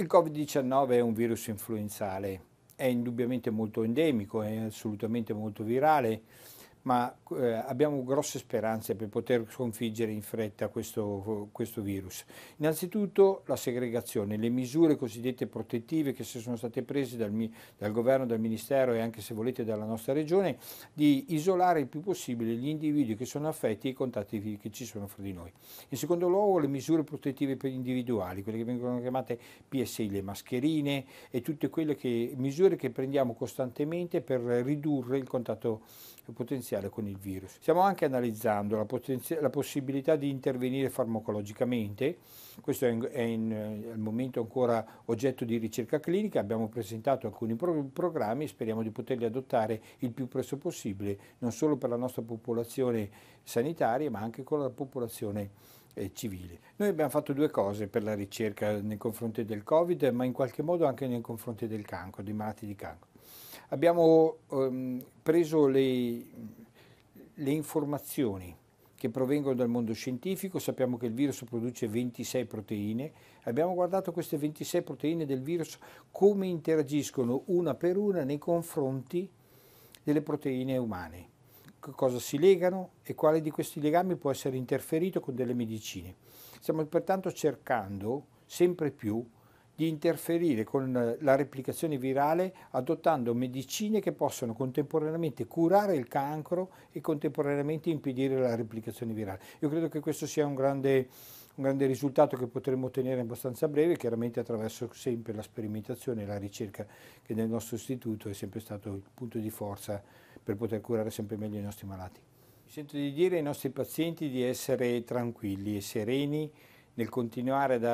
Il Covid-19 è un virus influenzale, è indubbiamente molto endemico, è assolutamente molto virale ma eh, abbiamo grosse speranze per poter sconfiggere in fretta questo, questo, virus. Innanzitutto la segregazione, le misure cosiddette protettive che sono state prese dal, dal governo, dal Ministero e anche se volete dalla nostra regione, di isolare il più possibile gli individui che sono affetti e i contatti che ci sono fra di noi. In secondo luogo le misure protettive per individuali, quelle che vengono chiamate PSI, le mascherine e tutte quelle che, misure che prendiamo costantemente per ridurre il contatto potenziale commerciale con il virus. Stiamo anche analizzando la, potenzi- la possibilità di intervenire farmacologicamente, questo è, in, è in, eh, al momento ancora oggetto di ricerca clinica, abbiamo presentato alcuni pro- programmi e speriamo di poterli adottare il più presto possibile, non solo per la nostra popolazione sanitaria ma anche con la popolazione eh, civile. Noi abbiamo fatto due cose per la ricerca nei confronti del Covid, ma in qualche modo anche nei confronti del cancro, dei malati di cancro. Abbiamo ehm, preso le le informazioni che provengono dal mondo scientifico, sappiamo che il virus produce 26 proteine, abbiamo guardato queste 26 proteine del virus come interagiscono una per una nei confronti delle proteine umane, cosa si legano e quale di questi legami può essere interferito con delle medicine. Stiamo pertanto cercando sempre più di interferire con eh, la replicazione virale adottando medicine che possono contemporaneamente curare il cancro e contemporaneamente impedire la replicazione virale. Io credo che questo sia un grande, un grande risultato che potremo ottenere abbastanza breve, chiaramente attraverso sempre la sperimentazione e la ricerca che nel nostro istituto è sempre stato il punto di forza per poter curare sempre meglio i nostri malati. Mi sento di dire ai nostri pazienti di essere tranquilli e sereni nel continuare ad,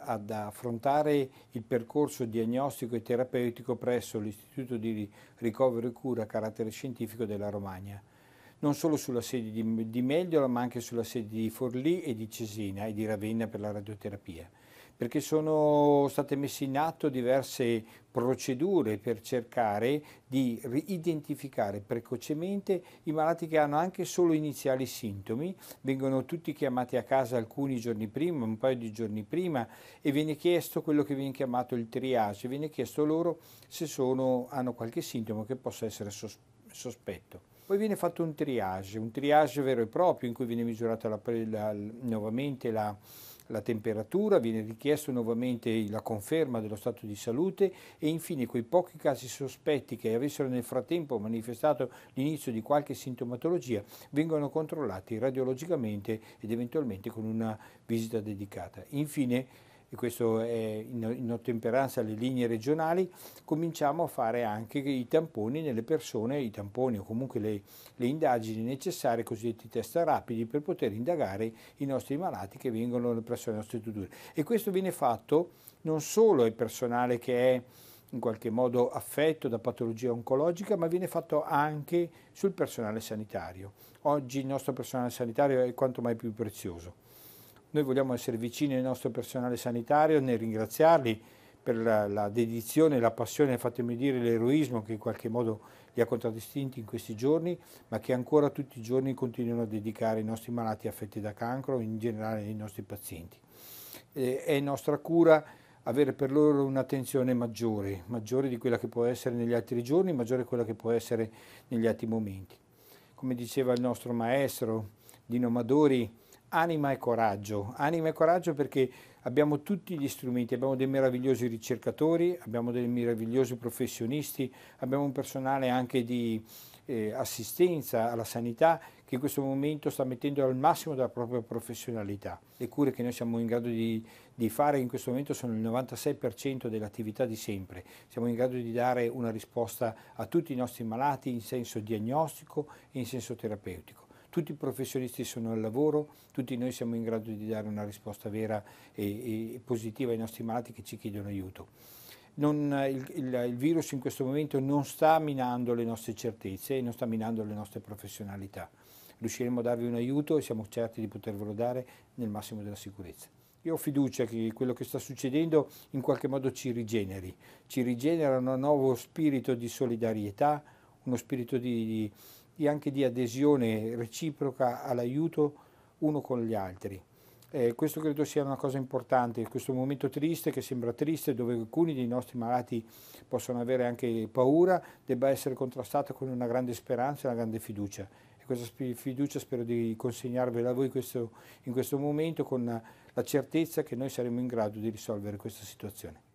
ad affrontare il percorso diagnostico e terapeutico presso l'Istituto di Ricovero e Cura a carattere scientifico della Romagna, non solo sulla sede di, di Meldola ma anche sulla sede di Forlì e di Cesina e di Ravenna per la radioterapia perché sono state messe in atto diverse procedure per cercare di identificare precocemente i malati che hanno anche solo iniziali sintomi, vengono tutti chiamati a casa alcuni giorni prima, un paio di giorni prima e viene chiesto quello che viene chiamato il triage, viene chiesto loro se sono, hanno qualche sintomo che possa essere sospetto. Poi viene fatto un triage, un triage vero e proprio in cui viene misurata la, la, nuovamente la la temperatura, viene richiesto nuovamente la conferma dello stato di salute e infine quei pochi casi sospetti che avessero nel frattempo manifestato l'inizio di qualche sintomatologia vengono controllati radiologicamente ed eventualmente con una visita dedicata. Infine e questo è in ottemperanza alle linee regionali, cominciamo a fare anche i tamponi nelle persone, i tamponi o comunque le, le indagini necessarie, cosiddetti test rapidi, per poter indagare i nostri malati che vengono presso le nostre strutture. E questo viene fatto non solo al personale che è in qualche modo affetto da patologia oncologica, ma viene fatto anche sul personale sanitario. Oggi il nostro personale sanitario è quanto mai più prezioso noi vogliamo essere vicini al nostro personale sanitario nel ringraziarli per la, la dedizione, la passione, fatemi dire l'eroismo che in qualche modo li ha contraddistinti in questi giorni, ma che ancora tutti i giorni continuano a dedicare i nostri malati affetti da cancro, in generale i nostri pazienti. Eh, è nostra cura avere per loro un'attenzione maggiore, maggiore di quella che può essere negli altri giorni, maggiore di quella che può essere negli altri momenti. Come diceva il nostro maestro Dino Madori, anima e coraggio, anima e coraggio perché abbiamo tutti gli strumenti, abbiamo dei meravigliosi ricercatori, abbiamo dei meravigliosi professionisti, abbiamo un personale anche di eh, assistenza alla sanità che in questo momento sta mettendo al massimo della propria professionalità. Le cure che noi siamo in grado di, di fare in questo momento sono il 96% dell'attività di sempre. Siamo in grado di dare una risposta a tutti i nostri malati in senso diagnostico e in senso terapeutico tutti i professionisti sono al lavoro, tutti noi siamo in grado di dare una risposta vera e, e positiva ai nostri malati che ci chiedono aiuto. Non, il, il, il, virus in questo momento non sta minando le nostre certezze e non sta minando le nostre professionalità. Riusciremo a darvi un aiuto e siamo certi di potervelo dare nel massimo della sicurezza. Io ho fiducia che quello che sta succedendo in qualche modo ci rigeneri, ci rigenera un nuovo spirito di solidarietà, uno spirito di, di e anche di adesione reciproca all'aiuto uno con gli altri. Eh, questo credo sia una cosa importante, questo momento triste che sembra triste, dove alcuni dei nostri malati possono avere anche paura, debba essere contrastato con una grande speranza e una grande fiducia. E questa fiducia spero di consegnarvela a voi questo, in questo momento con la certezza che noi saremo in grado di risolvere questa situazione.